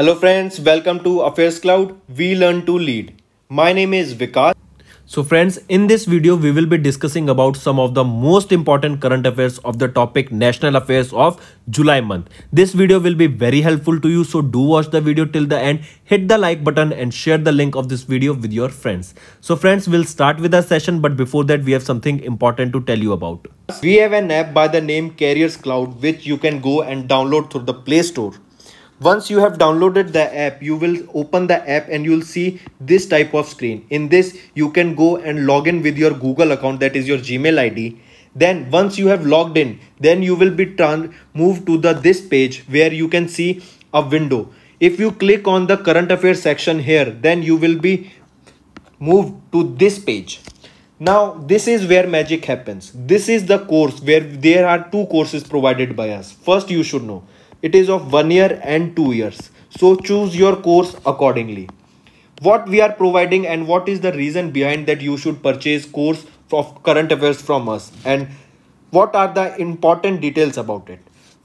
Hello friends, welcome to Affairs Cloud. We learn to lead. My name is Vikas. So friends, in this video, we will be discussing about some of the most important current affairs of the topic National Affairs of July month. This video will be very helpful to you. So do watch the video till the end, hit the like button and share the link of this video with your friends. So friends, we'll start with our session. But before that, we have something important to tell you about. We have an app by the name Carriers Cloud, which you can go and download through the Play Store once you have downloaded the app you will open the app and you'll see this type of screen in this you can go and log in with your google account that is your gmail id then once you have logged in then you will be moved to the this page where you can see a window if you click on the current affairs section here then you will be moved to this page now this is where magic happens this is the course where there are two courses provided by us first you should know it is of one year and two years so choose your course accordingly what we are providing and what is the reason behind that you should purchase course of current affairs from us and what are the important details about it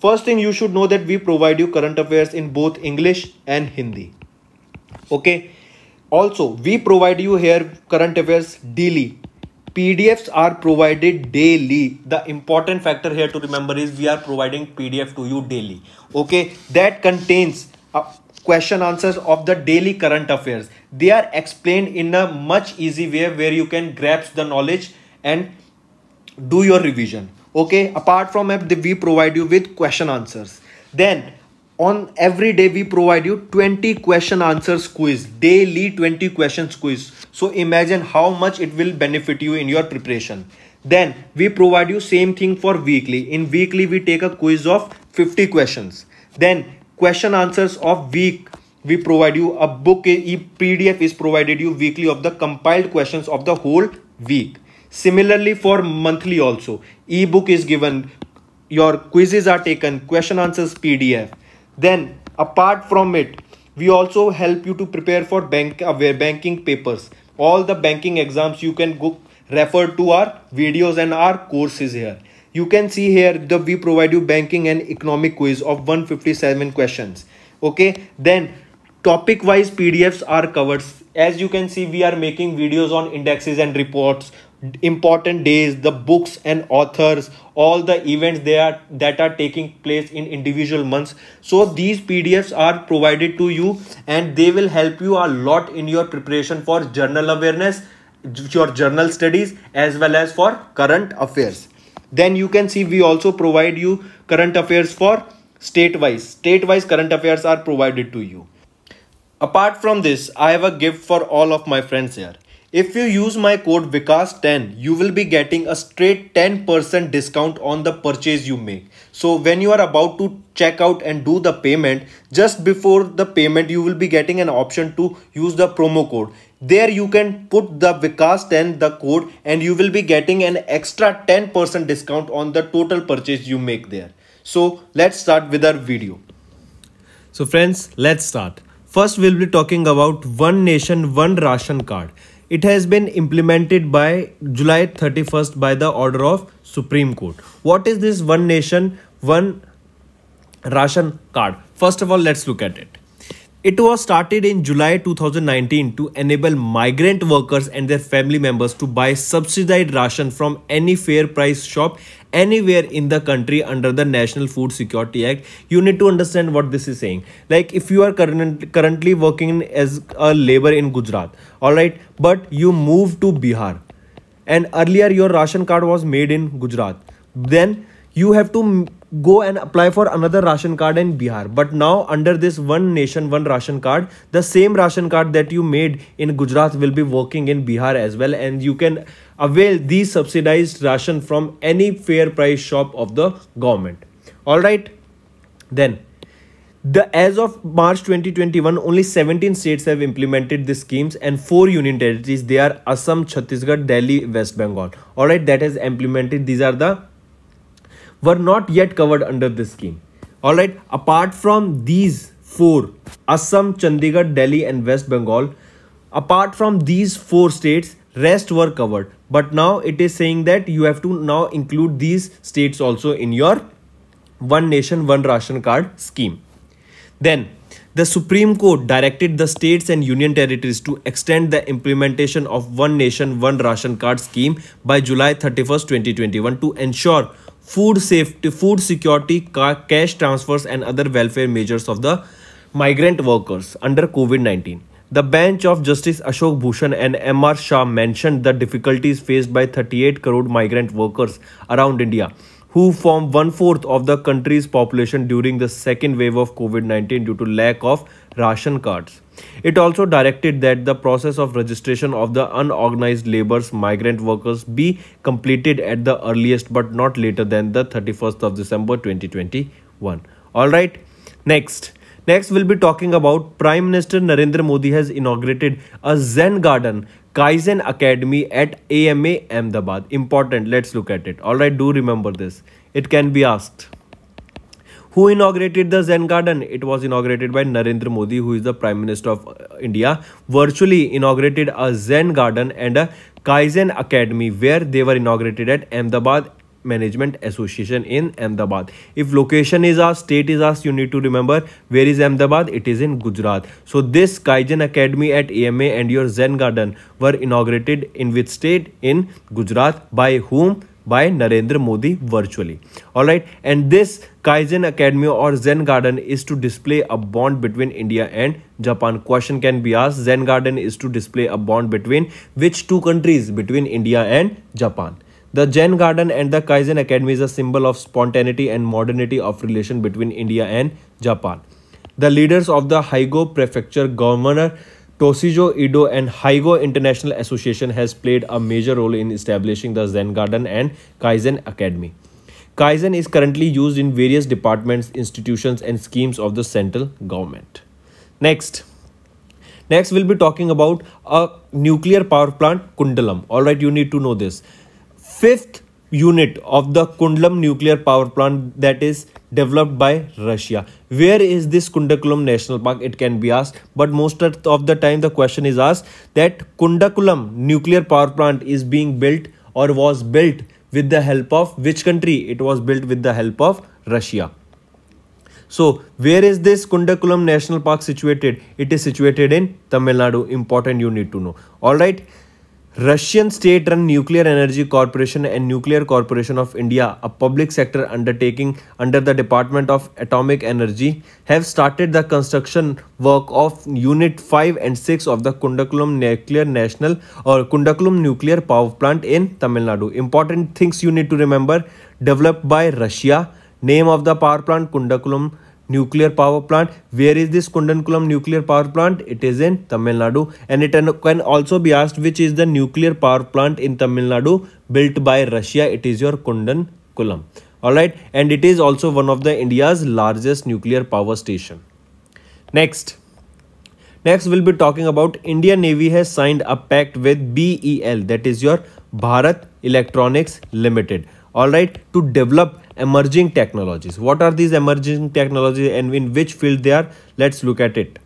first thing you should know that we provide you current affairs in both english and hindi okay also we provide you here current affairs daily PDFs are provided daily. The important factor here to remember is we are providing PDF to you daily. Okay, that contains uh, question answers of the daily current affairs. They are explained in a much easy way where you can grasp the knowledge and do your revision. Okay, apart from that, we provide you with question answers. Then on every day we provide you 20 question answers quiz daily 20 questions quiz so imagine how much it will benefit you in your preparation then we provide you same thing for weekly in weekly we take a quiz of 50 questions then question answers of week we provide you a book a pdf is provided you weekly of the compiled questions of the whole week similarly for monthly also ebook is given your quizzes are taken question answers pdf then apart from it, we also help you to prepare for bank aware uh, banking papers. All the banking exams you can go refer to our videos and our courses here. You can see here that we provide you banking and economic quiz of 157 questions. Okay, then topic wise PDFs are covered. As you can see, we are making videos on indexes and reports important days the books and authors all the events they are that are taking place in individual months so these pdfs are provided to you and they will help you a lot in your preparation for journal awareness your journal studies as well as for current affairs then you can see we also provide you current affairs for state wise state wise current affairs are provided to you apart from this i have a gift for all of my friends here if you use my code VICAS10, you will be getting a straight 10% discount on the purchase you make. So when you are about to check out and do the payment, just before the payment, you will be getting an option to use the promo code. There you can put the VICAS10, the code, and you will be getting an extra 10% discount on the total purchase you make there. So let's start with our video. So friends, let's start. First, we'll be talking about One Nation, One Ration Card it has been implemented by July 31st by the order of Supreme Court. What is this one nation, one ration card? First of all, let's look at it. It was started in July 2019 to enable migrant workers and their family members to buy subsidized ration from any fair price shop anywhere in the country under the National Food Security Act. You need to understand what this is saying. Like if you are current, currently working as a labor in Gujarat, all right, but you move to Bihar and earlier your ration card was made in Gujarat, then you have to go and apply for another ration card in Bihar. But now under this one nation, one ration card, the same ration card that you made in Gujarat will be working in Bihar as well. And you can avail these subsidized ration from any fair price shop of the government. All right. Then the as of March 2021, only 17 states have implemented these schemes and four union territories. They are Assam, Chhattisgarh, Delhi, West Bengal. All right. That has implemented. These are the were not yet covered under this scheme. Alright, apart from these four, Assam, Chandigarh, Delhi and West Bengal, apart from these four states, rest were covered. But now it is saying that you have to now include these states also in your One Nation, One Ration Card scheme. Then the Supreme Court directed the states and union territories to extend the implementation of One Nation, One Ration Card scheme by July 31st, 2021 to ensure food safety, food security, cash transfers and other welfare measures of the migrant workers under COVID-19. The bench of Justice Ashok Bhushan and M.R. Shah mentioned the difficulties faced by 38 crore migrant workers around India who form one-fourth of the country's population during the second wave of COVID-19 due to lack of ration cards. It also directed that the process of registration of the unorganized labor's migrant workers be completed at the earliest but not later than the 31st of December 2021. All right. Next. Next, we'll be talking about Prime Minister Narendra Modi has inaugurated a Zen garden Kaizen Academy at AMA Ahmedabad. Important. Let's look at it. All right. Do remember this. It can be asked. Who inaugurated the Zen Garden? It was inaugurated by Narendra Modi, who is the Prime Minister of uh, India, virtually inaugurated a Zen Garden and a Kaizen Academy, where they were inaugurated at Ahmedabad Management Association in Ahmedabad. If location is asked, state is asked, you need to remember where is Ahmedabad? It is in Gujarat. So this Kaizen Academy at AMA and your Zen Garden were inaugurated in which state? In Gujarat. By whom? by Narendra Modi virtually. Alright, and this Kaizen Academy or Zen Garden is to display a bond between India and Japan. Question can be asked Zen Garden is to display a bond between which two countries? Between India and Japan. The Zen Garden and the Kaizen Academy is a symbol of spontaneity and modernity of relation between India and Japan. The leaders of the Haigo Prefecture Governor Toshijo Ido and Haigo International Association has played a major role in establishing the Zen Garden and Kaizen Academy. Kaizen is currently used in various departments, institutions and schemes of the central government. Next. Next, we'll be talking about a nuclear power plant, Kundalam. Alright, you need to know this. Fifth unit of the Kundalum nuclear power plant that is developed by Russia. Where is this Kundakulam National Park? It can be asked, but most of the time the question is asked that Kundakulam nuclear power plant is being built or was built with the help of which country? It was built with the help of Russia. So where is this Kundakulam National Park situated? It is situated in Tamil Nadu. Important you need to know. Alright. Russian state-run Nuclear Energy Corporation and Nuclear Corporation of India, a public sector undertaking under the Department of Atomic Energy, have started the construction work of Unit 5 and 6 of the Kundakulam Nuclear National or Kundakulam Nuclear Power Plant in Tamil Nadu. Important things you need to remember, developed by Russia, name of the power plant Kundakulam nuclear power plant. Where is this Kundankulam nuclear power plant? It is in Tamil Nadu. And it can also be asked which is the nuclear power plant in Tamil Nadu built by Russia. It is your Kundankulam. Alright. And it is also one of the India's largest nuclear power station. Next. Next, we'll be talking about India Navy has signed a pact with BEL. That is your Bharat Electronics Limited. Alright. To develop emerging technologies what are these emerging technologies and in which field they are let's look at it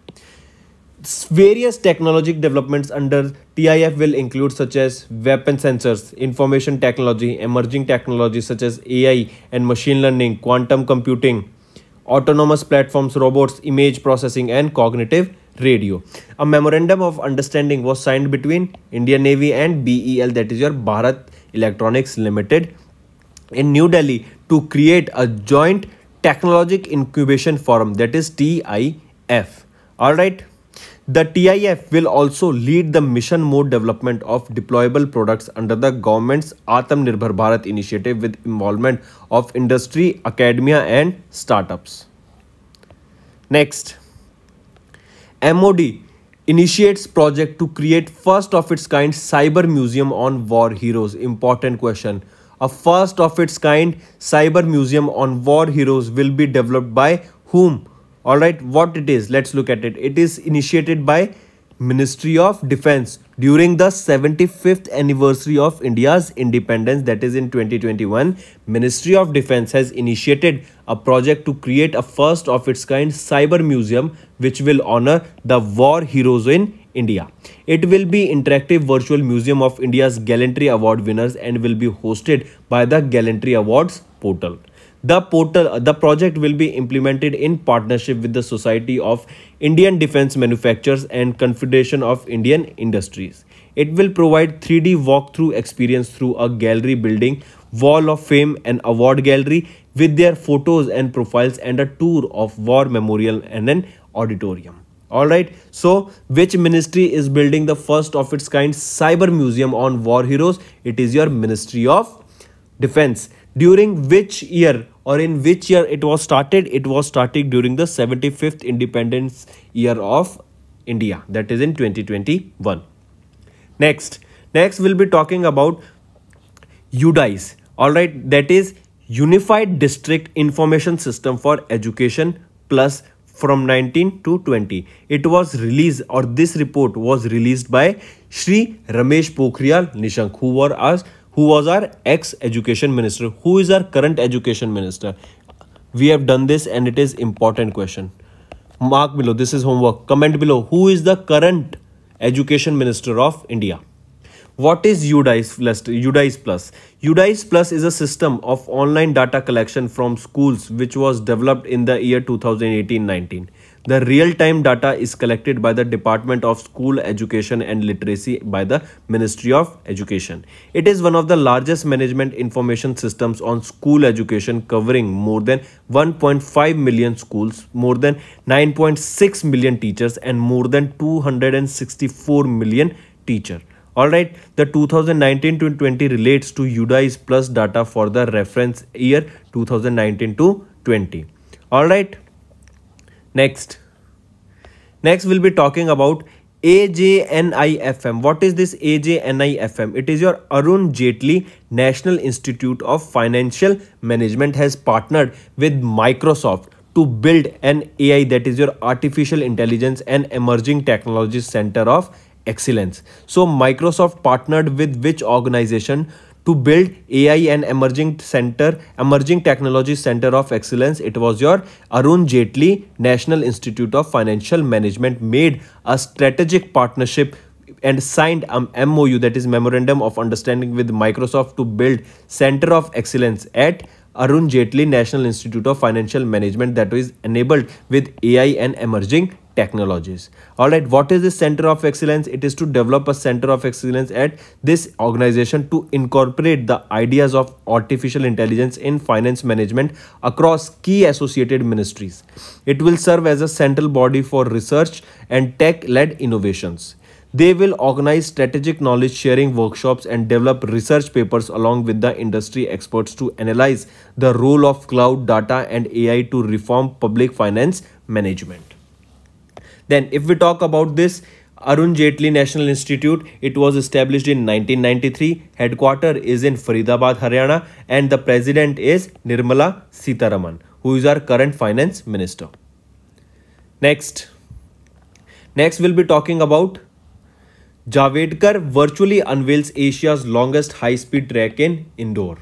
various technologic developments under TIF will include such as weapon sensors, information technology, emerging technologies such as AI and machine learning, quantum computing, autonomous platforms, robots, image processing and cognitive radio. A memorandum of understanding was signed between Indian Navy and BEL that is your Bharat Electronics Limited in New Delhi to create a joint technologic incubation forum that is TIF. All right. The TIF will also lead the mission mode development of deployable products under the government's Atmanirbhar Bharat initiative with involvement of industry, academia and startups. Next, MOD initiates project to create first of its kind cyber museum on war heroes. Important question. A first of its kind cyber museum on war heroes will be developed by whom? Alright, what it is? Let's look at it. It is initiated by Ministry of Defense during the 75th anniversary of India's independence that is in 2021 Ministry of Defense has initiated a project to create a first of its kind cyber museum which will honor the war heroes in India. It will be interactive virtual museum of India's Gallantry Award winners and will be hosted by the Gallantry Awards portal. The portal, the project will be implemented in partnership with the Society of Indian Defense Manufacturers and Confederation of Indian Industries. It will provide 3D walkthrough experience through a gallery building, wall of fame and award gallery with their photos and profiles and a tour of war memorial and an auditorium all right so which ministry is building the first of its kind cyber museum on war heroes it is your ministry of defense during which year or in which year it was started it was started during the 75th independence year of india that is in 2021 next next we'll be talking about UDIS. all right that is unified district information system for education plus from 19 to 20. It was released or this report was released by Sri Ramesh Pokhriyal Nishank who were us who was our ex-education minister, who is our current education minister. We have done this and it is important question. Mark below, this is homework. Comment below, who is the current education minister of India? What is UDICE Plus? UDICE Plus. Plus is a system of online data collection from schools which was developed in the year 2018-19. The real-time data is collected by the Department of School Education and Literacy by the Ministry of Education. It is one of the largest management information systems on school education covering more than 1.5 million schools, more than 9.6 million teachers and more than 264 million teachers. Alright, the 2019 2020 20 relates to UDIs plus data for the reference year 2019 to 20. Alright, next. Next, we'll be talking about AJNIFM. What is this AJNIFM? It is your Arun Jaitley National Institute of Financial Management has partnered with Microsoft to build an AI that is your Artificial Intelligence and Emerging Technologies Center of excellence. So Microsoft partnered with which organization to build AI and Emerging Center, Emerging Technology Center of Excellence. It was your Arun Jaitley National Institute of Financial Management made a strategic partnership and signed a MOU that is Memorandum of Understanding with Microsoft to build Center of Excellence at Arun Jaitley National Institute of Financial Management that is enabled with AI and Emerging technologies. Alright, what is the center of excellence? It is to develop a center of excellence at this organization to incorporate the ideas of artificial intelligence in finance management across key associated ministries. It will serve as a central body for research and tech-led innovations. They will organize strategic knowledge sharing workshops and develop research papers along with the industry experts to analyze the role of cloud data and AI to reform public finance management. Then if we talk about this Arun Jaitley National Institute, it was established in 1993, headquarter is in Faridabad, Haryana and the president is Nirmala Sitaraman who is our current finance minister. Next, next we'll be talking about Javedkar virtually unveils Asia's longest high-speed track in Indore.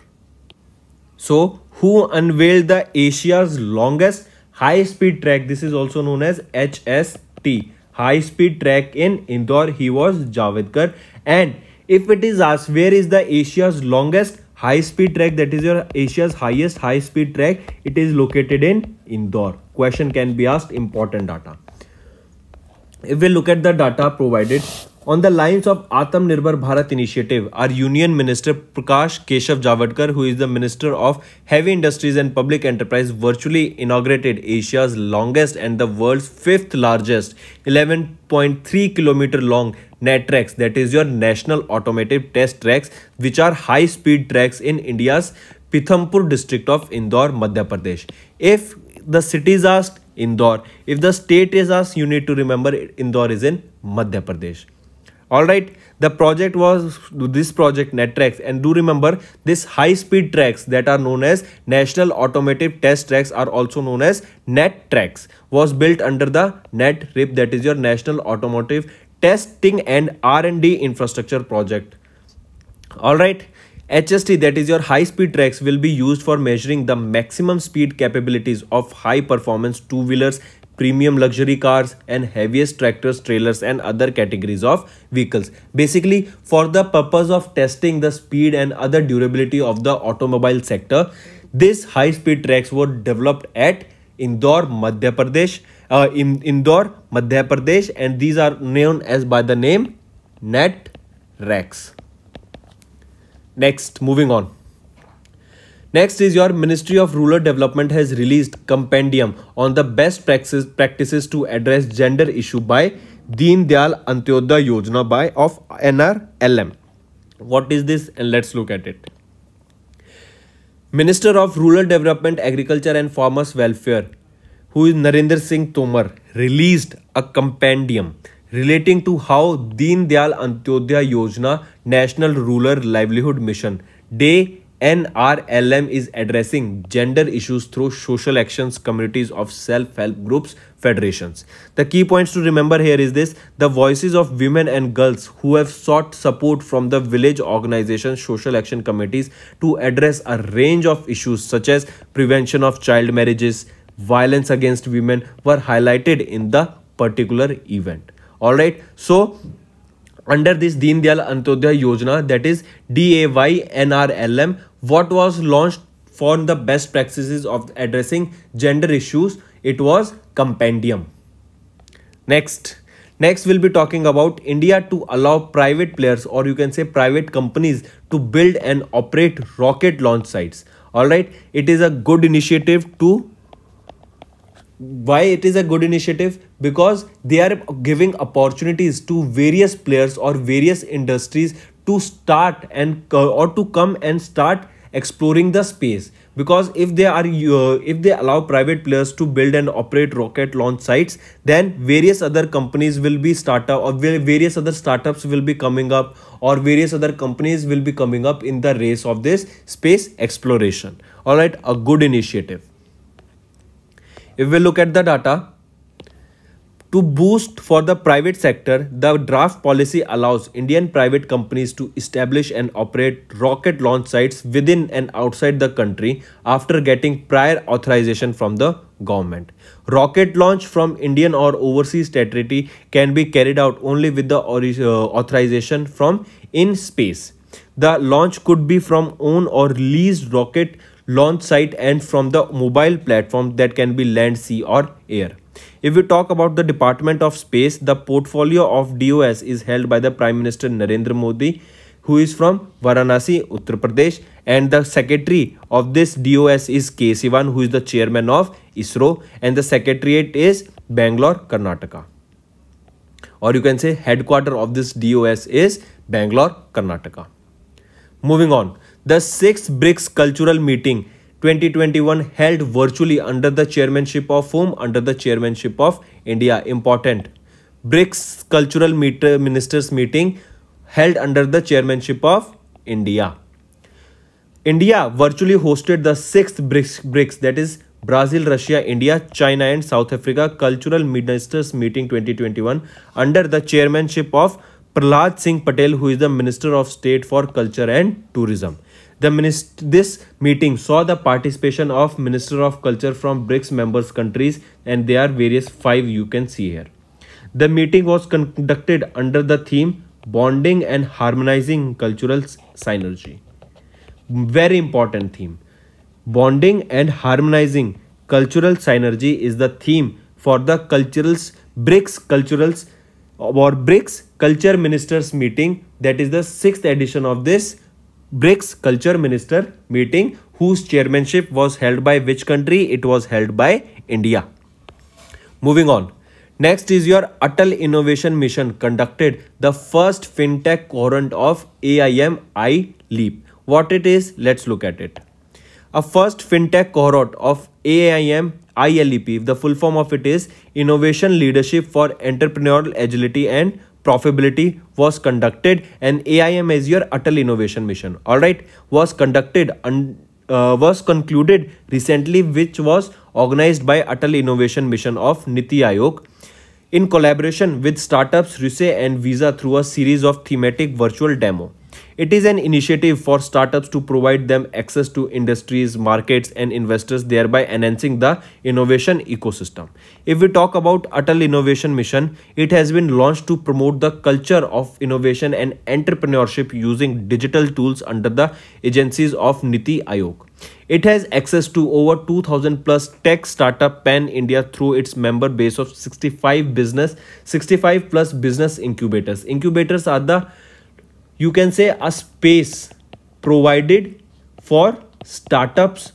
So, who unveiled the Asia's longest high-speed track? This is also known as HS T. High speed track in Indore, he was Javadkar. And if it is asked, where is the Asia's longest high speed track that is your Asia's highest high speed track? It is located in Indore. Question can be asked, important data. If we look at the data provided on the lines of Nirbhar Bharat initiative, our Union Minister Prakash Keshav Javadkar, who is the Minister of Heavy Industries and Public Enterprise, virtually inaugurated Asia's longest and the world's fifth largest 11.3 kilometer long tracks. that is your National Automotive Test Tracks, which are high-speed tracks in India's Pithampur district of Indore, Madhya Pradesh. If the city is asked, Indore. If the state is asked, you need to remember Indore is in Madhya Pradesh. Alright, the project was this project NetTracks and do remember this high speed tracks that are known as National Automotive Test Tracks are also known as Tracks was built under the NetRIP that is your National Automotive Testing and R&D Infrastructure Project. Alright, HST that is your high speed tracks will be used for measuring the maximum speed capabilities of high performance two wheelers premium luxury cars and heaviest tractors, trailers and other categories of vehicles. Basically, for the purpose of testing the speed and other durability of the automobile sector, these high-speed tracks were developed at Indore, Madhya Pradesh, uh, in Indore, Madhya Pradesh, and these are known as by the name NET Rex. Next, moving on. Next is your Ministry of Rural Development has released compendium on the best practices, practices to address gender issue by Deen Dayal Antyodaya Yojana by of NRLM. What is this? And let's look at it. Minister of Rural Development, Agriculture and Farmers Welfare, who is Narendra Singh Tomar, released a compendium relating to how Deen Dayal Antyodaya Yojana National Rural Livelihood Mission Day NRLM is addressing gender issues through social actions, communities of self-help groups, federations. The key points to remember here is this, the voices of women and girls who have sought support from the village organizations, social action committees to address a range of issues such as prevention of child marriages, violence against women were highlighted in the particular event. Alright, so under this Deen Dayal Antodaya Yojana that is DAYNRLM what was launched for the best practices of addressing gender issues it was compendium next next we'll be talking about India to allow private players or you can say private companies to build and operate rocket launch sites all right it is a good initiative to why it is a good initiative because they are giving opportunities to various players or various industries to start and or to come and start exploring the space because if they are uh, if they allow private players to build and operate rocket launch sites then various other companies will be startup or various other startups will be coming up or various other companies will be coming up in the race of this space exploration all right a good initiative if we look at the data, to boost for the private sector, the draft policy allows Indian private companies to establish and operate rocket launch sites within and outside the country after getting prior authorization from the government. Rocket launch from Indian or overseas territory can be carried out only with the uh, authorization from in space. The launch could be from own or leased rocket launch site and from the mobile platform that can be land, sea or air. If we talk about the Department of Space, the portfolio of DOS is held by the Prime Minister Narendra Modi who is from Varanasi, Uttar Pradesh and the secretary of this DOS is K. Sivan who is the chairman of ISRO and the secretariat is Bangalore, Karnataka or you can say headquarter of this DOS is Bangalore, Karnataka. Moving on, the sixth BRICS cultural meeting 2021 held virtually under the chairmanship of whom? Under the chairmanship of India. Important. BRICS cultural meet ministers meeting held under the chairmanship of India. India virtually hosted the sixth BRICS, BRICS that is Brazil, Russia, India, China and South Africa Cultural Ministers Meeting 2021 under the chairmanship of Prahlad Singh Patel who is the Minister of State for Culture and Tourism. The this meeting saw the participation of Minister of Culture from BRICS members countries and there are various five you can see here. The meeting was conducted under the theme Bonding and Harmonizing Cultural Synergy. Very important theme. Bonding and Harmonizing Cultural Synergy is the theme for the Culturals BRICS Culturals or BRICS Culture Ministers meeting that is the sixth edition of this BRICS culture minister meeting whose chairmanship was held by which country? It was held by India. Moving on. Next is your Atal Innovation Mission conducted the first fintech cohort of AIM I Leap. What it is, let's look at it. A first fintech cohort of AIM ILEP, the full form of it is Innovation Leadership for Entrepreneurial Agility and profitability was conducted and AIM as your Atal Innovation Mission. All right, was conducted and uh, was concluded recently, which was organized by Atal Innovation Mission of Niti Aayog in collaboration with startups, Ruse and Visa through a series of thematic virtual demo. It is an initiative for startups to provide them access to industries, markets and investors thereby enhancing the innovation ecosystem. If we talk about Atal Innovation Mission, it has been launched to promote the culture of innovation and entrepreneurship using digital tools under the agencies of Niti Aayog. It has access to over 2000 plus tech startup pan India through its member base of 65 business 65 plus business incubators. Incubators are the you can say a space provided for startups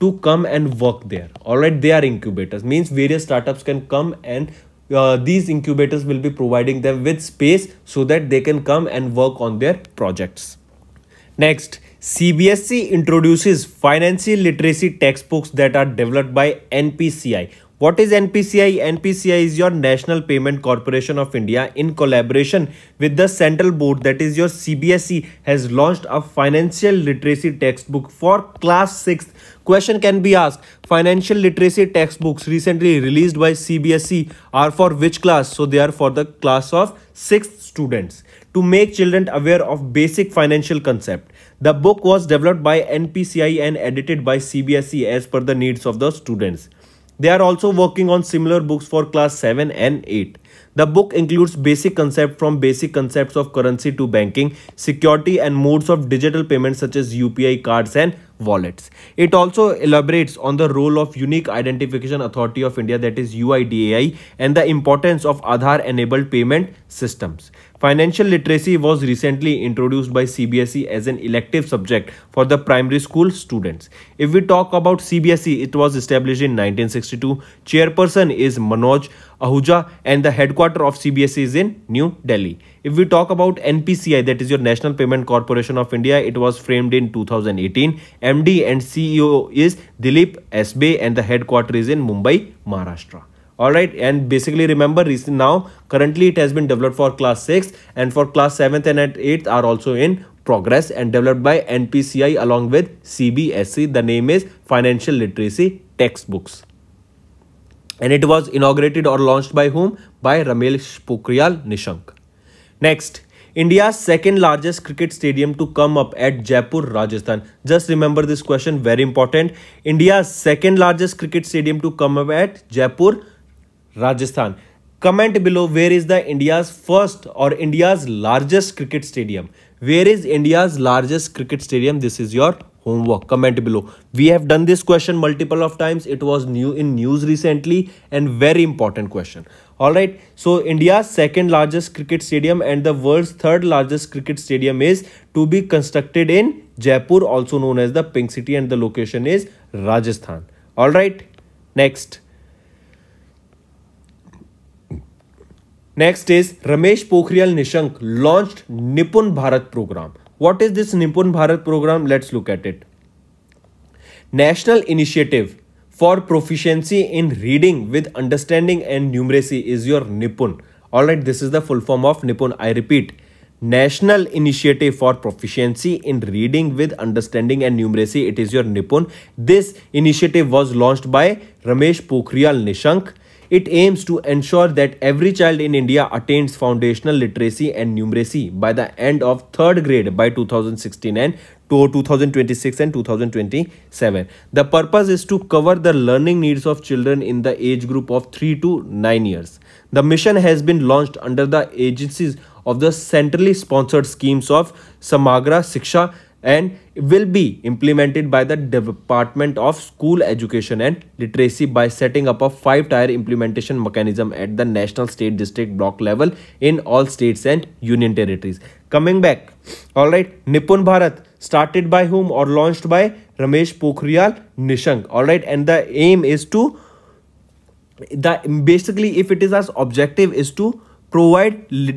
to come and work there all right they are incubators means various startups can come and uh, these incubators will be providing them with space so that they can come and work on their projects next CBSC introduces financial literacy textbooks that are developed by NPCI what is NPCI? NPCI is your National Payment Corporation of India in collaboration with the central board that is your CBSE has launched a financial literacy textbook for class 6th. Question can be asked, financial literacy textbooks recently released by CBSE are for which class? So they are for the class of 6th students to make children aware of basic financial concept. The book was developed by NPCI and edited by CBSE as per the needs of the students. They are also working on similar books for class 7 and 8. The book includes basic concepts from basic concepts of currency to banking, security and modes of digital payments such as UPI cards and wallets. It also elaborates on the role of Unique Identification Authority of India that is UIDAI and the importance of Aadhaar enabled payment systems. Financial literacy was recently introduced by CBSE as an elective subject for the primary school students. If we talk about CBSE, it was established in 1962. Chairperson is Manoj Ahuja and the headquarter of CBSE is in New Delhi. If we talk about NPCI, that is your National Payment Corporation of India, it was framed in 2018. MD and CEO is Dilip Sbay and the headquarter is in Mumbai, Maharashtra all right and basically remember now currently it has been developed for class 6 and for class 7th and 8th are also in progress and developed by npci along with cbsc the name is financial literacy textbooks and it was inaugurated or launched by whom by ramesh pokhriyal nishank next India's second largest cricket stadium to come up at Jaipur, Rajasthan. Just remember this question, very important. India's second largest cricket stadium to come up at Jaipur, Rajasthan. Comment below where is the India's first or India's largest cricket stadium. Where is India's largest cricket stadium? This is your homework. Comment below. We have done this question multiple of times. It was new in news recently and very important question. Alright, so India's second largest cricket stadium and the world's third largest cricket stadium is to be constructed in Jaipur also known as the Pink City and the location is Rajasthan. Alright, next. Next is Ramesh Pokhriyal Nishank launched Nipun Bharat program. What is this Nipun Bharat program? Let's look at it. National Initiative for Proficiency in Reading with Understanding and Numeracy is your Nipun. Alright, this is the full form of Nipun. I repeat, National Initiative for Proficiency in Reading with Understanding and Numeracy. It is your Nipun. This initiative was launched by Ramesh Pokhriyal Nishank it aims to ensure that every child in India attains foundational literacy and numeracy by the end of third grade by 2016 and to 2026 and 2027. The purpose is to cover the learning needs of children in the age group of 3 to 9 years. The mission has been launched under the agencies of the centrally sponsored schemes of Samagra Siksha and will be implemented by the Department of School Education and Literacy by setting up a five-tier implementation mechanism at the national, state, district, block level in all states and union territories. Coming back, all right, Nippon Bharat started by whom or launched by Ramesh Pokhrial Nishank, all right, and the aim is to the basically if it is as objective is to provide li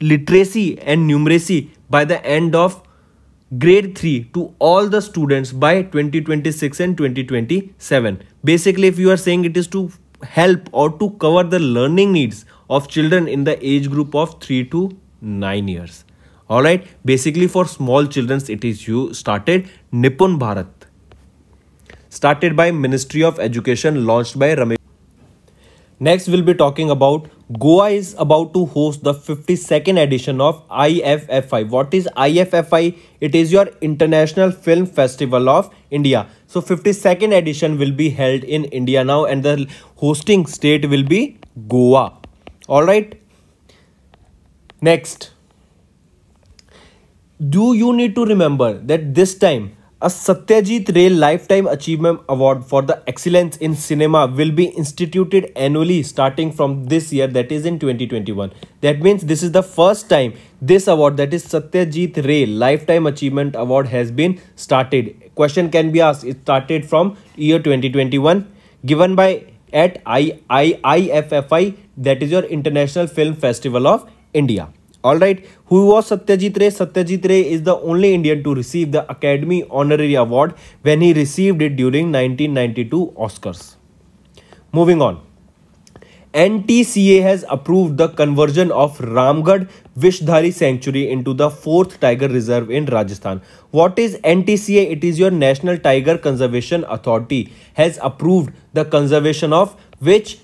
literacy and numeracy by the end of grade 3 to all the students by 2026 and 2027. Basically, if you are saying it is to help or to cover the learning needs of children in the age group of 3 to 9 years. Alright, basically for small children it is you started Nipun Bharat. Started by Ministry of Education launched by Ramesh. Next we'll be talking about Goa is about to host the 52nd edition of IFFI. What is IFFI? It is your International Film Festival of India. So 52nd edition will be held in India now and the hosting state will be Goa. All right. Next. Do you need to remember that this time a Satyajit Ray Lifetime Achievement Award for the Excellence in Cinema will be instituted annually starting from this year that is in 2021. That means this is the first time this award that is Satyajit Ray Lifetime Achievement Award has been started. Question can be asked it started from year 2021 given by at IIIFFI that is your International Film Festival of India. Alright, who was Satyajit Ray? Satyajit Ray is the only Indian to receive the Academy Honorary Award when he received it during 1992 Oscars. Moving on. NTCA has approved the conversion of Ramgarh Vishdhari Sanctuary into the 4th Tiger Reserve in Rajasthan. What is NTCA? It is your National Tiger Conservation Authority has approved the conservation of which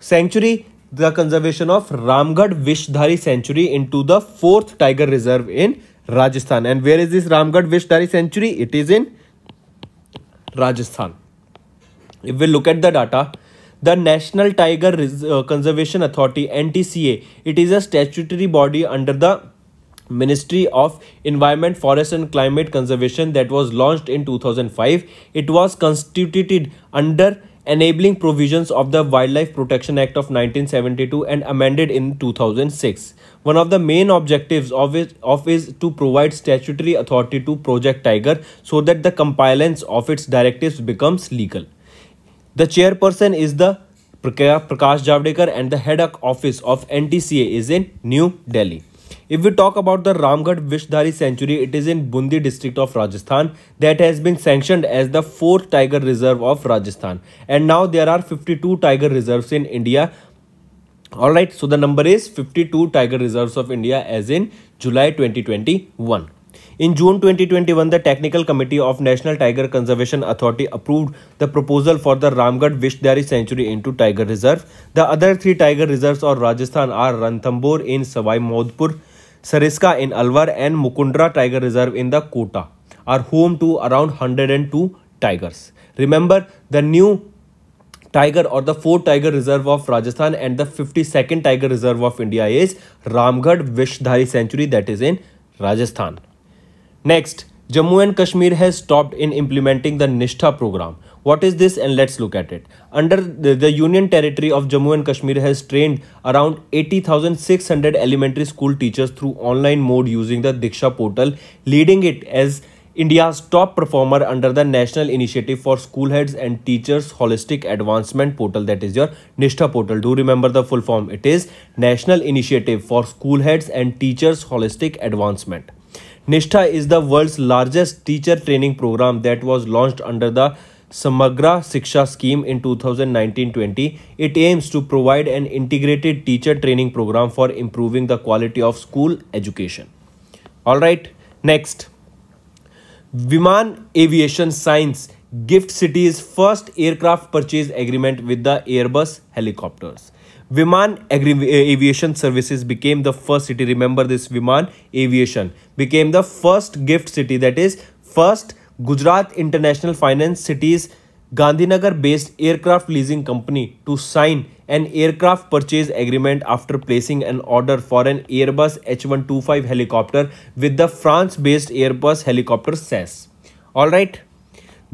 sanctuary the conservation of Ramgarh Vishdhari Sanctuary into the 4th Tiger Reserve in Rajasthan. And where is this Ramgarh Vishdhari Sanctuary? It is in Rajasthan. If we look at the data, the National Tiger uh, Conservation Authority, NTCA, it is a statutory body under the Ministry of Environment, Forest and Climate Conservation that was launched in 2005. It was constituted under enabling provisions of the Wildlife Protection Act of 1972 and amended in 2006. One of the main objectives of, it, of is to provide statutory authority to Project Tiger so that the compliance of its directives becomes legal. The chairperson is the Prakash Javadekar, and the head of office of NTCA is in New Delhi. If we talk about the Ramgarh Vishdhari Sanctuary, it is in Bundi district of Rajasthan that has been sanctioned as the fourth tiger reserve of Rajasthan. And now there are 52 tiger reserves in India. Alright, so the number is 52 tiger reserves of India as in July 2021. In June 2021, the Technical Committee of National Tiger Conservation Authority approved the proposal for the Ramgarh Vishdhari Sanctuary into Tiger Reserve. The other three tiger reserves of Rajasthan are Ranthambore in Sawai Maudpur, Sariska in Alwar and Mukundra tiger reserve in the Kota are home to around hundred and two tigers remember the new tiger और the fourth tiger reserve of Rajasthan and the fifty second tiger reserve of India is Ramgarh Vishwadhari sanctuary that is in Rajasthan next Jammu and Kashmir has stopped in implementing the Nishtha program What is this and let's look at it. Under the, the Union Territory of Jammu and Kashmir has trained around 80,600 elementary school teachers through online mode using the Diksha portal, leading it as India's top performer under the National Initiative for School Heads and Teachers Holistic Advancement Portal that is your Nishtha portal. Do remember the full form. It is National Initiative for School Heads and Teachers Holistic Advancement. Nishtha is the world's largest teacher training program that was launched under the Samagra Siksha scheme in 2019-20, it aims to provide an integrated teacher training program for improving the quality of school education. All right, next. Viman Aviation Science Gift City's first aircraft purchase agreement with the Airbus helicopters. Viman Aviation Services became the first city. Remember this Viman Aviation became the first gift city that is first Gujarat International Finance City's Gandhinagar based aircraft leasing company to sign an aircraft purchase agreement after placing an order for an Airbus H125 helicopter with the France based Airbus helicopter SAS. Alright.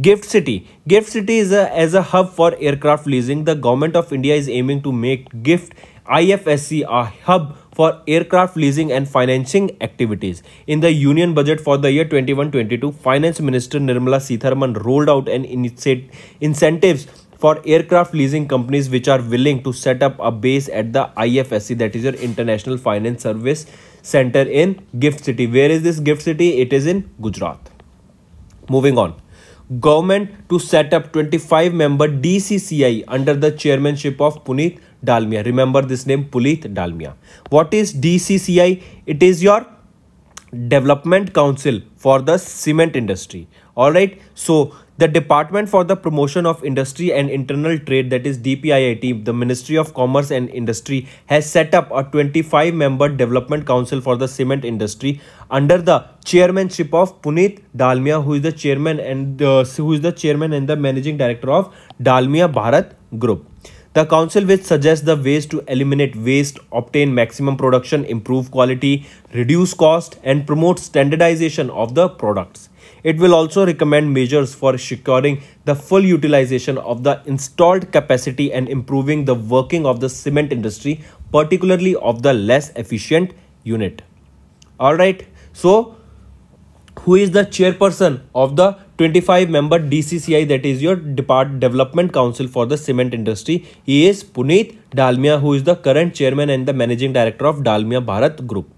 Gift City. Gift City is a, as a hub for aircraft leasing. The government of India is aiming to make Gift IFSC a hub for aircraft leasing and financing activities. In the union budget for the year 21-22, Finance Minister Nirmala Sitharaman rolled out an incentives for aircraft leasing companies which are willing to set up a base at the IFSC that is your International Finance Service Center in Gift City. Where is this Gift City? It is in Gujarat. Moving on. Government to set up 25 member DCCI under the chairmanship of Puneet Dalmia. Remember this name Pulit Dalmia. What is DCCI? It is your Development Council for the cement industry. Alright, so the Department for the Promotion of Industry and Internal Trade that is DPIIT, the Ministry of Commerce and Industry has set up a 25 member development council for the cement industry under the chairmanship of Puneet Dalmia who is the chairman and uh, who is the chairman and the managing director of Dalmia Bharat Group. The council will suggest the ways to eliminate waste, obtain maximum production, improve quality, reduce cost and promote standardization of the products. It will also recommend measures for securing the full utilization of the installed capacity and improving the working of the cement industry, particularly of the less efficient unit. Alright, so who is the chairperson of the 25 member DCCI that is your Department Development Council for the cement industry. He is Puneet Dalmia who is the current chairman and the managing director of Dalmia Bharat Group.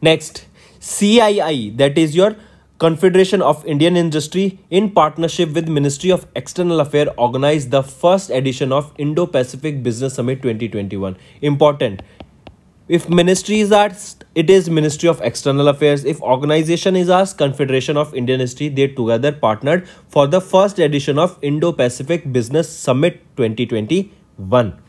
Next, CII that is your Confederation of Indian Industry in partnership with Ministry of External Affairs organized the first edition of Indo-Pacific Business Summit 2021. Important, if ministry is asked, it is Ministry of External Affairs. If organization is asked, Confederation of Indian Industry, they together partnered for the first edition of Indo-Pacific Business Summit 2021.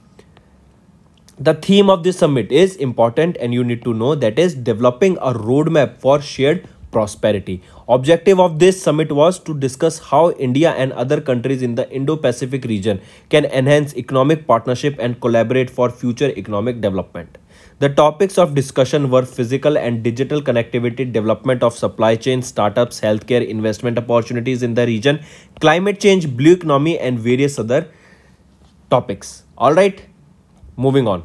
The theme of this summit is important and you need to know that is developing a roadmap for shared prosperity. Objective of this summit was to discuss how India and other countries in the Indo-Pacific region can enhance economic partnership and collaborate for future economic development. The topics of discussion were physical and digital connectivity, development of supply chain, startups, healthcare, investment opportunities in the region, climate change, blue economy, and various other topics. All right, moving on.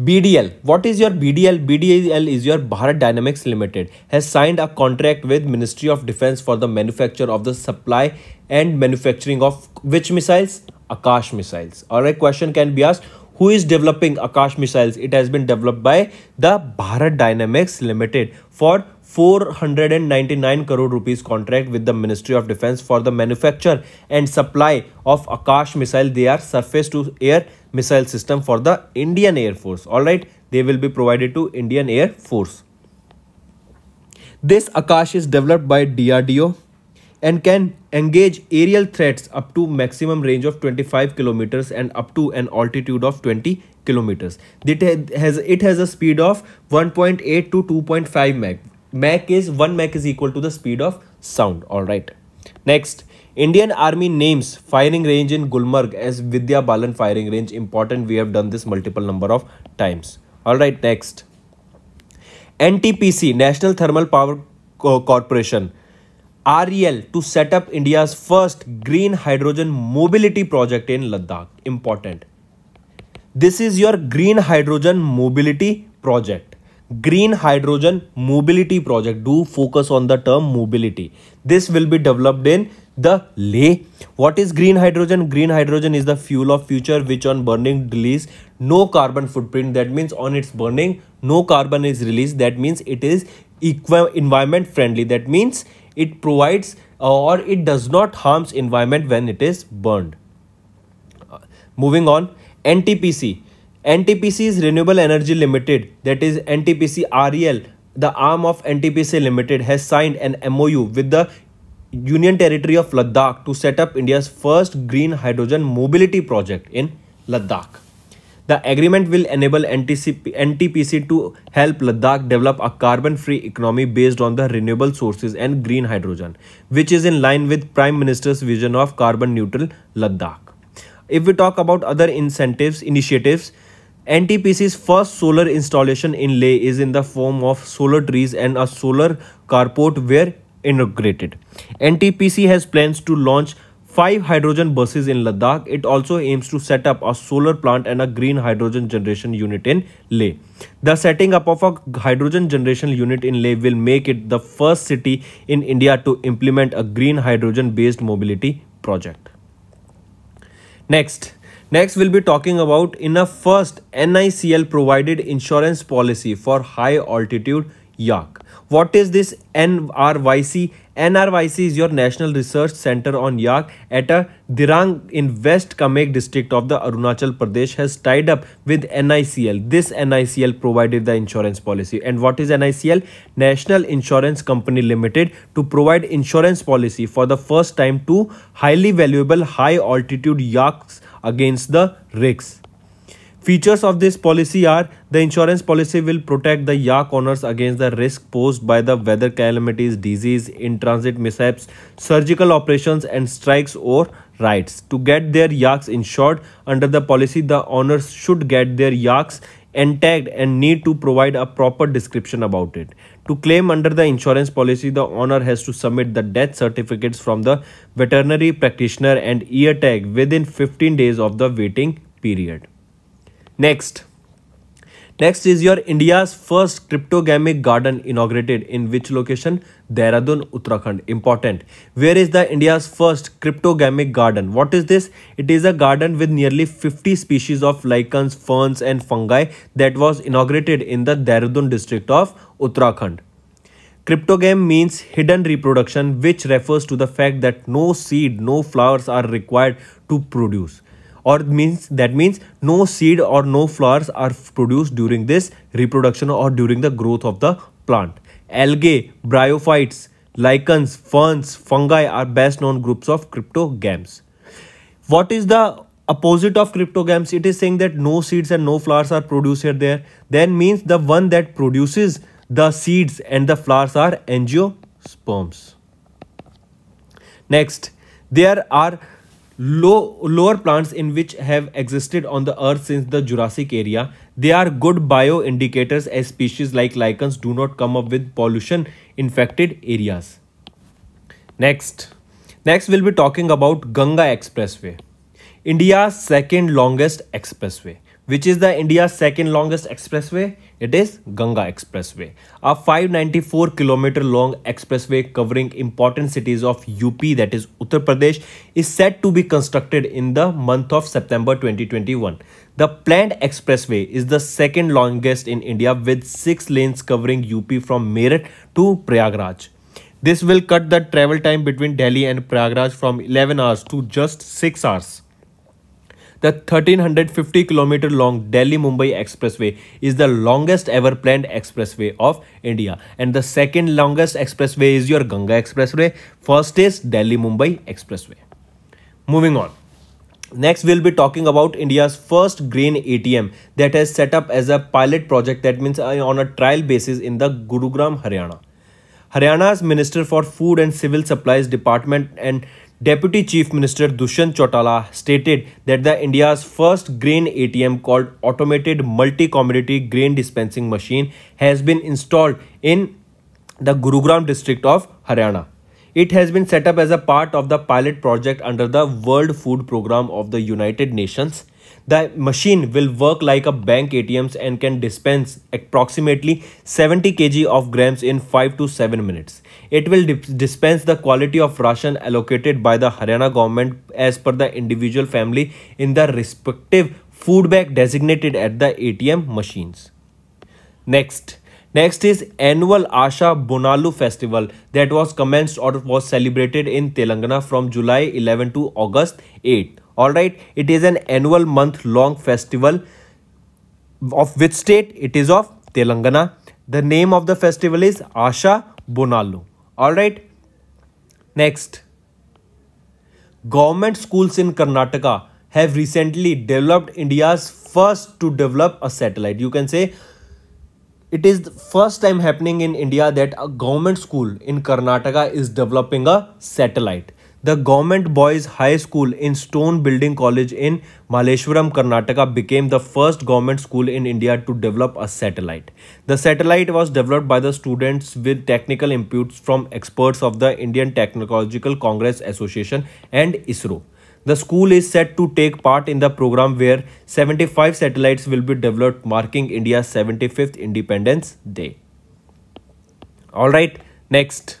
BDL. What is your BDL? BDL is your Bharat Dynamics Limited has signed a contract with Ministry of Defense for the manufacture of the supply and manufacturing of which missiles? Akash missiles. All right, question can be asked who is developing Akash missiles. It has been developed by the Bharat Dynamics Limited for 499 crore rupees contract with the Ministry of Defense for the manufacture and supply of Akash missile. They are surface to air missile system for the Indian Air Force. All right, they will be provided to Indian Air Force. This Akash is developed by DRDO and can engage aerial threats up to maximum range of 25 kilometers and up to an altitude of 20 kilometers. It has, it has a speed of 1.8 to 2.5 Mach. Mach is 1 Mach is equal to the speed of sound. All right. Next, Indian Army names firing range in Gulmarg as Vidya Balan firing range. Important, we have done this multiple number of times. All right, next. NTPC, National Thermal Power Corporation REL to set up India's first green hydrogen mobility project in Ladakh. Important. This is your green hydrogen mobility project. Green hydrogen mobility project. Do focus on the term mobility. This will be developed in the Leh. What is green hydrogen? Green hydrogen is the fuel of future which on burning release no carbon footprint. That means on its burning no carbon is released. That means it is environment friendly. That means it provides uh, or it does not harms environment when it is burned moving on ntpc ntpc is renewable energy limited that is ntpc rel the arm of ntpc limited has signed an mou with the union territory of ladakh to set up india's first green hydrogen mobility project in ladakh the agreement will enable NTPC to help Ladakh develop a carbon-free economy based on the renewable sources and green hydrogen, which is in line with Prime Minister's vision of carbon-neutral Ladakh. If we talk about other incentives, initiatives, NTPC's first solar installation in Leh is in the form of solar trees and a solar carport were inaugurated. NTPC has plans to launch five hydrogen buses in Ladakh. It also aims to set up a solar plant and a green hydrogen generation unit in Leh. The setting up of a hydrogen generation unit in Leh will make it the first city in India to implement a green hydrogen based mobility project. Next, Next, we'll be talking about in a first NICL provided insurance policy for high altitude yak. What is this NRYC? NRYC is your National Research Center on Yak at a Dirang in West Kamek district of the Arunachal Pradesh has tied up with NICL. This NICL provided the insurance policy. And what is NICL? National Insurance Company Limited to provide insurance policy for the first time to highly valuable high altitude yaks against the rigs. Features of this policy are the insurance policy will protect the yak owners against the risk posed by the weather calamities, disease, in-transit mishaps, surgical operations and strikes or rights. To get their yaks insured under the policy, the owners should get their yaks intact and need to provide a proper description about it. To claim under the insurance policy, the owner has to submit the death certificates from the veterinary practitioner and ear tag within 15 days of the waiting period. Next. Next is your India's first cryptogamic garden inaugurated in which location? Dehradun, Uttarakhand. Important. Where is the India's first cryptogamic garden? What is this? It is a garden with nearly 50 species of lichens, ferns and fungi that was inaugurated in the Dehradun district of Uttarakhand. Cryptogam means hidden reproduction which refers to the fact that no seed, no flowers are required to produce or means that means no seed or no flowers are produced during this reproduction or during the growth of the plant. Algae, bryophytes, lichens, ferns, fungi are best known groups of cryptogams. What is the opposite of cryptogams? It is saying that no seeds and no flowers are produced here there. Then means the one that produces the seeds and the flowers are angiosperms. Next, there are low lower plants in which have existed on the earth since the jurassic area they are good bio indicators as species like lichens do not come up with pollution infected areas next next we'll be talking about ganga expressway india's second longest expressway which is the India's second longest expressway? It is Ganga Expressway, a 594 kilometer long expressway covering important cities of UP that is Uttar Pradesh is set to be constructed in the month of September 2021. The planned expressway is the second longest in India with 6 lanes covering UP from Meerut to Prayagraj. This will cut the travel time between Delhi and Prayagraj from 11 hours to just 6 hours. The 1350 kilometer long Delhi Mumbai Expressway is the longest ever planned expressway of India. And the second longest expressway is your Ganga Expressway. First is Delhi Mumbai Expressway. Moving on. Next, we'll be talking about India's first green ATM that has set up as a pilot project that means uh, on a trial basis in the Gurugram, Haryana. Haryana's Minister for Food and Civil Supplies Department and Deputy Chief Minister Dushyant Chautala stated that the India's first grain ATM called Automated Multi-Commodity Grain Dispensing Machine has been installed in the Gurugram district of Haryana. It has been set up as a part of the pilot project under the World Food Programme of the United Nations. The machine will work like a bank ATMs and can dispense approximately 70 kg of grams in 5 to 7 minutes. It will dispense the quality of ration allocated by the Haryana government as per the individual family in the respective food bag designated at the ATM machines. Next, Next is annual Asha Bonalu festival that was commenced or was celebrated in Telangana from July 11 to August 8. Alright, it is an annual month long festival of which state? It is of Telangana. The name of the festival is Asha Bonalu. Alright. Next. Government schools in Karnataka have recently developed India's first to develop a satellite. You can say it is the first time happening in India that a government school in Karnataka is developing a satellite the Government Boys High School in Stone Building College in Maleshwaram, Karnataka became the first government school in India to develop a satellite. The satellite was developed by the students with technical inputs from experts of the Indian Technological Congress Association and ISRO. The school is set to take part in the program where 75 satellites will be developed marking India's 75th Independence Day. Alright, next.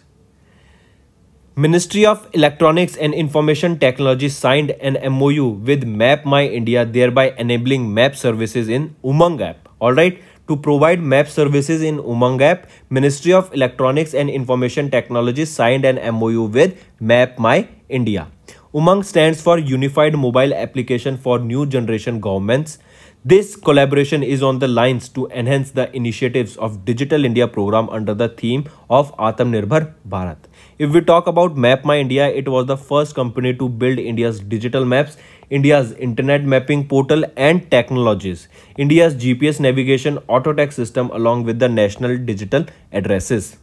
Ministry of Electronics and Information Technology signed an MOU with Map My India thereby enabling map services in Umang app. All right, to provide map services in Umang app, Ministry of Electronics and Information Technology signed an MOU with Map My India. Umang stands for Unified Mobile Application for New Generation Governments. This collaboration is on the lines to enhance the initiatives of Digital India program under the theme of Nirbhar Bharat. If we talk about MapMyIndia, it was the first company to build India's digital maps, India's internet mapping portal and technologies, India's GPS navigation autotech system along with the national digital addresses.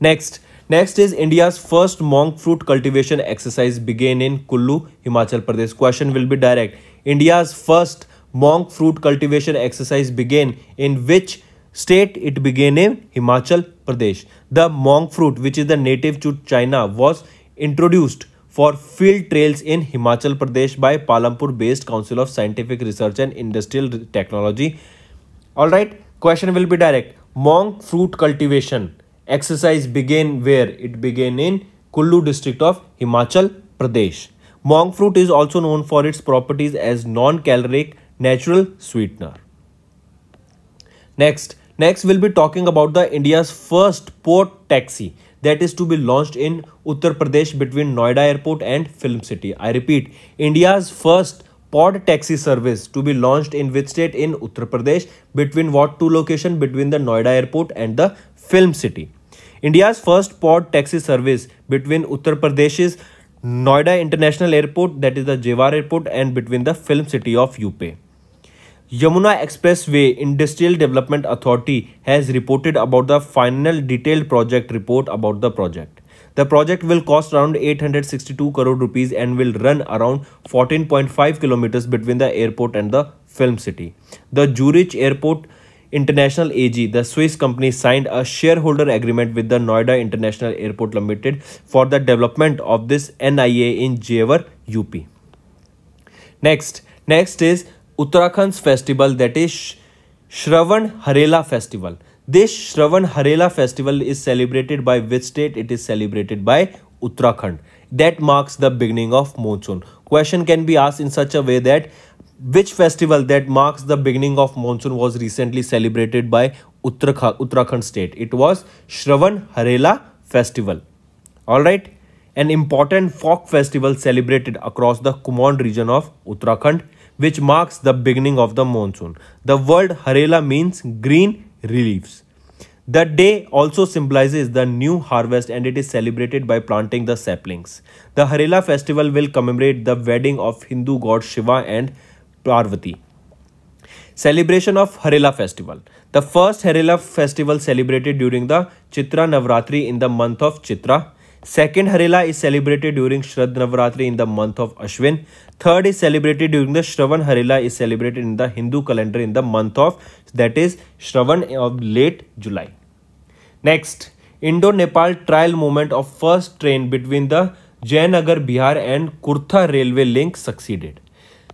Next, Next is India's first monk fruit cultivation exercise began in Kullu, Himachal Pradesh. Question will be direct. India's first monk fruit cultivation exercise began in which state, it began in Himachal Pradesh. The monk fruit, which is the native to China, was introduced for field trails in Himachal Pradesh by Palampur-based Council of Scientific Research and Industrial Technology. Alright, question will be direct. Monk fruit cultivation exercise began where? It began in Kullu district of Himachal Pradesh. Monk fruit is also known for its properties as non-caloric natural sweetener. Next, Next, we'll be talking about the India's first port taxi that is to be launched in Uttar Pradesh between Noida Airport and Film City. I repeat, India's first pod taxi service to be launched in which state in Uttar Pradesh between what two location between the Noida airport and the film city. India's first pod taxi service between Uttar Pradesh's Noida International Airport that is the Jewar airport and between the film city of UP. Yamuna Expressway Industrial Development Authority has reported about the final detailed project report about the project. The project will cost around 862 crore rupees and will run around 14.5 kilometers between the airport and the film city. The Zurich Airport International AG, the Swiss company, signed a shareholder agreement with the Noida International Airport Limited for the development of this NIA in Jever, UP. Next, next is Uttarakhand's festival that is Shravan Harela festival. This Shravan Harela festival is celebrated by which state? It is celebrated by Uttarakhand. That marks the beginning of monsoon. Question can be asked in such a way that which festival that marks the beginning of monsoon was recently celebrated by Uttarakhand, state? It was Shravan Harela festival. Alright, an important folk festival celebrated across the Kumon region of Uttarakhand which marks the beginning of the monsoon. The word Harela means green reliefs. The day also symbolizes the new harvest and it is celebrated by planting the saplings. The Harela festival will commemorate the wedding of Hindu god Shiva and Parvati. Celebration of Harela festival. The first Harela festival celebrated during the Chitra Navratri in the month of Chitra. Second Harela is celebrated during Shraddha Navratri in the month of Ashwin. Third is celebrated during the Shravan Harila is celebrated in the Hindu calendar in the month of that is Shravan of late July. Next, Indo-Nepal trial movement of first train between the Jayanagar Bihar and Kurtha railway link succeeded.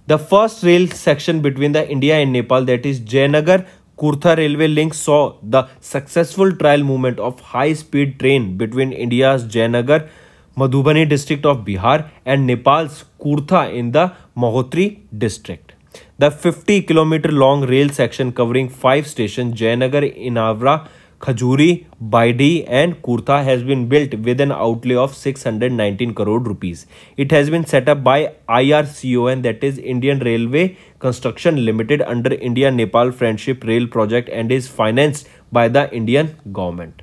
The first rail section between the India and Nepal that is Jayanagar Kurtha railway link saw the successful trial movement of high speed train between India's Jayanagar Madhubani district of Bihar and Nepal's Kurtha in the Mahotri district. The 50 kilometer long rail section covering five stations Jayanagar, Inavra, Khajuri, Baidi and Kurtha has been built with an outlay of 619 crore rupees. It has been set up by IRCON that is Indian Railway Construction Limited under India Nepal Friendship Rail Project and is financed by the Indian government.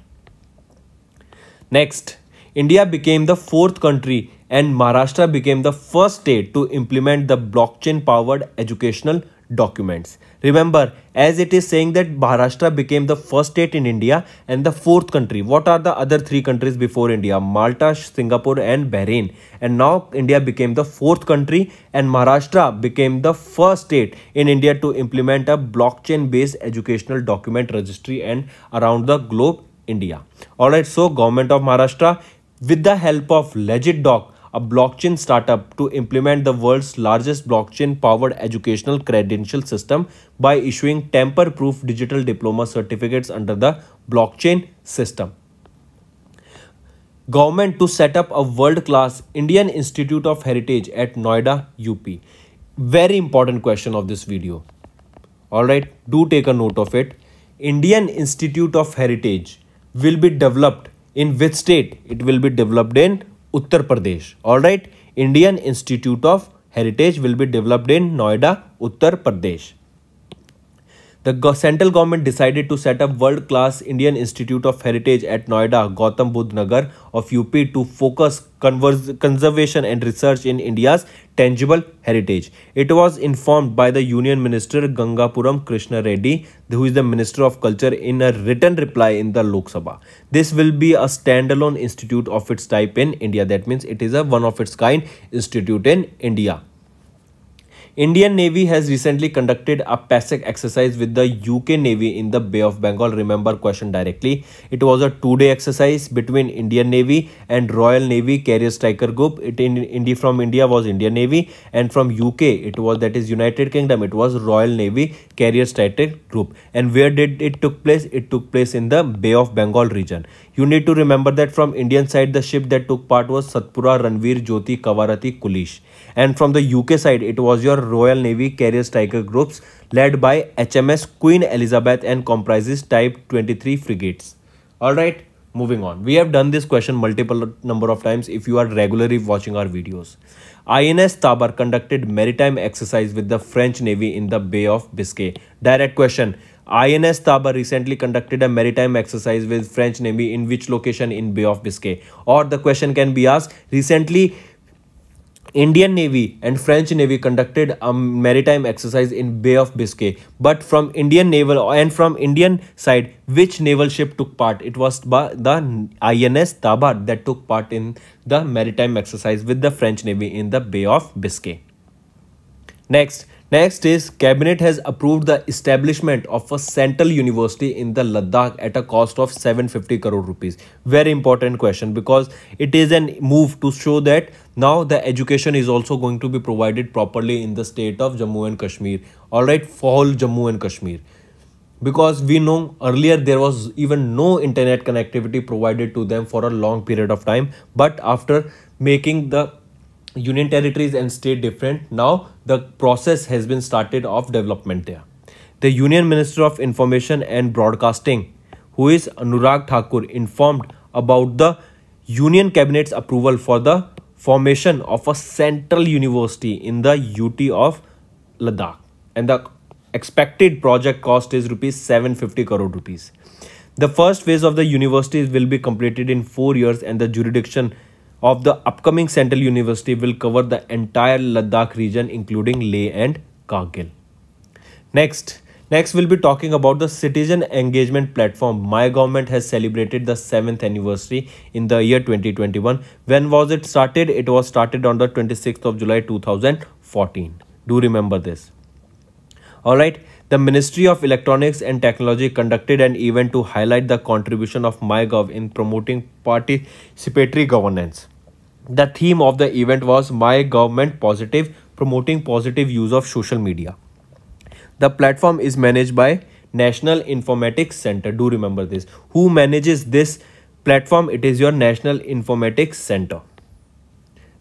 Next, India became the fourth country and Maharashtra became the first state to implement the blockchain powered educational documents. Remember, as it is saying that Maharashtra became the first state in India and the fourth country. What are the other three countries before India? Malta, Singapore and Bahrain. And now India became the fourth country and Maharashtra became the first state in India to implement a blockchain based educational document registry and around the globe India. Alright, so government of Maharashtra with the help of LegitDoc, a blockchain startup to implement the world's largest blockchain-powered educational credential system by issuing tamper-proof digital diploma certificates under the blockchain system. Government to set up a world-class Indian Institute of Heritage at Noida, UP. Very important question of this video. Alright, do take a note of it. Indian Institute of Heritage will be developed in which state it will be developed in Uttar Pradesh. Alright, Indian Institute of Heritage will be developed in Noida, Uttar Pradesh. The central government decided to set up world-class Indian Institute of Heritage at Noida, Gautam Budh Nagar of UP to focus conservation and research in India's tangible heritage. It was informed by the Union Minister Gangapuram Krishna Reddy, who is the Minister of Culture, in a written reply in the Lok Sabha. This will be a standalone institute of its type in India. That means it is a one of its kind institute in India. Indian Navy has recently conducted a PASEC exercise with the UK Navy in the Bay of Bengal. Remember question directly. It was a two-day exercise between Indian Navy and Royal Navy Carrier Striker Group. It in, in, from India was Indian Navy and from UK it was that is United Kingdom. It was Royal Navy Carrier Striker Group. And where did it took place? It took place in the Bay of Bengal region. You need to remember that from Indian side the ship that took part was Satpura Ranveer Jyoti Kavarati Kulish and from the UK side it was your Royal Navy carrier striker groups led by HMS Queen Elizabeth and comprises type 23 frigates. Alright, moving on. We have done this question multiple number of times if you are regularly watching our videos. INS Tabar conducted maritime exercise with the French Navy in the Bay of Biscay. Direct question. INS Tabar recently conducted a maritime exercise with French Navy in which location in Bay of Biscay? Or the question can be asked, recently Indian Navy and French Navy conducted a maritime exercise in Bay of Biscay, but from Indian naval and from Indian side, which naval ship took part? It was the INS Tabar that took part in the maritime exercise with the French Navy in the Bay of Biscay. Next, Next is cabinet has approved the establishment of a central university in the Ladakh at a cost of 750 crore rupees. Very important question because it is an move to show that now the education is also going to be provided properly in the state of Jammu and Kashmir. All right, fall Jammu and Kashmir. Because we know earlier there was even no internet connectivity provided to them for a long period of time. But after making the union territories and state different now the process has been started of development there the union minister of information and broadcasting who is anurag thakur informed about the union cabinet's approval for the formation of a central university in the ut of ladakh and the expected project cost is rupees 750 crore rupees the first phase of the university will be completed in 4 years and the jurisdiction of the upcoming Central University will cover the entire Ladakh region including Leh and Kargil. Next, next we'll be talking about the citizen engagement platform. My government has celebrated the 7th anniversary in the year 2021. When was it started? It was started on the 26th of July 2014. Do remember this. Alright, the Ministry of Electronics and Technology conducted an event to highlight the contribution of MyGov in promoting participatory governance the theme of the event was my government positive promoting positive use of social media the platform is managed by national informatics center do remember this who manages this platform it is your national informatics center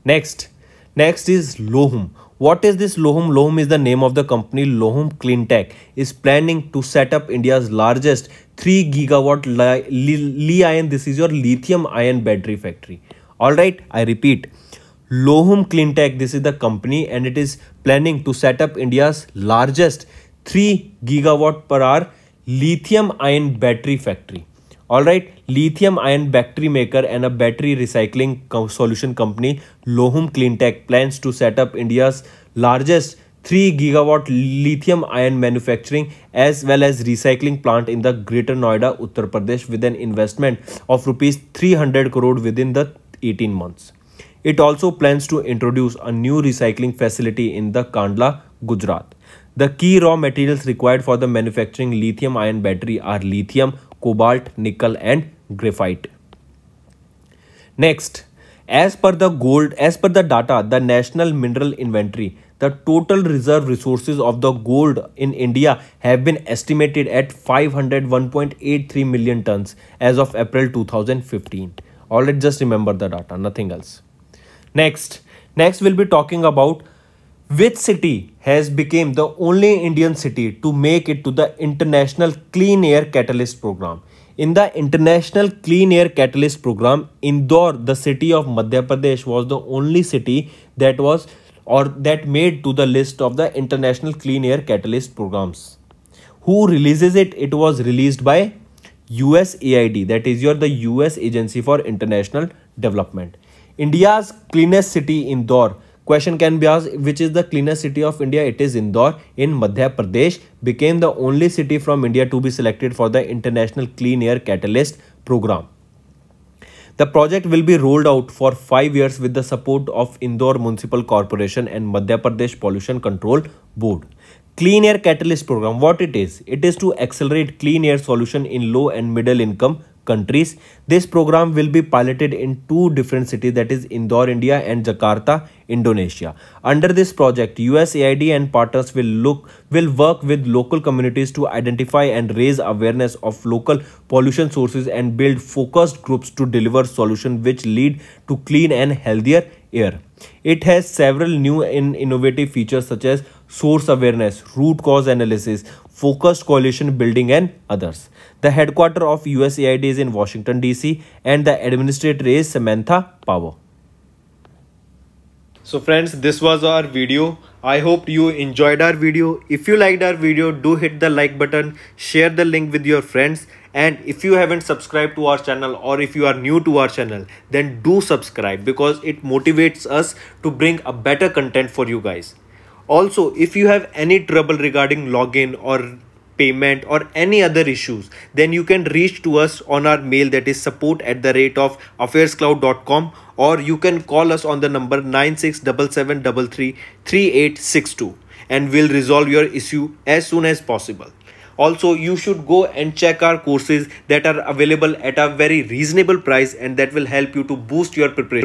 next next is lohum what is this lohum lohum is the name of the company lohum cleantech is planning to set up india's largest 3 gigawatt li li li ion this is your lithium ion battery factory all right i repeat lohum cleantech this is the company and it is planning to set up india's largest 3 gigawatt per hour lithium ion battery factory all right lithium ion battery maker and a battery recycling co solution company lohum cleantech plans to set up india's largest 3 gigawatt lithium ion manufacturing as well as recycling plant in the greater noida uttar pradesh with an investment of rupees 300 crore within the 18 months. It also plans to introduce a new recycling facility in the Kandla, Gujarat. The key raw materials required for the manufacturing lithium ion battery are lithium, cobalt, nickel and graphite. Next, as per the gold, as per the data, the National Mineral Inventory, the total reserve resources of the gold in India have been estimated at 501.83 million tons as of April 2015. Already, just remember the data nothing else next next we'll be talking about which city has become the only indian city to make it to the international clean air catalyst program in the international clean air catalyst program indore the city of madhya pradesh was the only city that was or that made to the list of the international clean air catalyst programs who releases it it was released by USAID, that is your the US Agency for International Development. India's cleanest city Indore. Question can be asked, which is the cleanest city of India? It is Indore in Madhya Pradesh, became the only city from India to be selected for the International Clean Air Catalyst program. The project will be rolled out for five years with the support of Indore Municipal Corporation and Madhya Pradesh Pollution Control Board. Clean Air Catalyst program, what it is? It is to accelerate clean air solution in low and middle income countries. This program will be piloted in two different cities that is Indore, India and Jakarta, Indonesia. Under this project, USAID and partners will look will work with local communities to identify and raise awareness of local pollution sources and build focused groups to deliver solutions which lead to clean and healthier air. It has several new and innovative features such as source awareness, root cause analysis, focused coalition building and others. The headquarter of USAID is in Washington DC and the administrator is Samantha Power. So friends, this was our video. I hope you enjoyed our video. If you liked our video, do hit the like button, share the link with your friends. And if you haven't subscribed to our channel or if you are new to our channel, then do subscribe because it motivates us to bring a better content for you guys. Also, if you have any trouble regarding login or payment or any other issues then you can reach to us on our mail that is support at the rate of affairscloud.com or you can call us on the number 9677333862 and we'll resolve your issue as soon as possible also you should go and check our courses that are available at a very reasonable price and that will help you to boost your preparation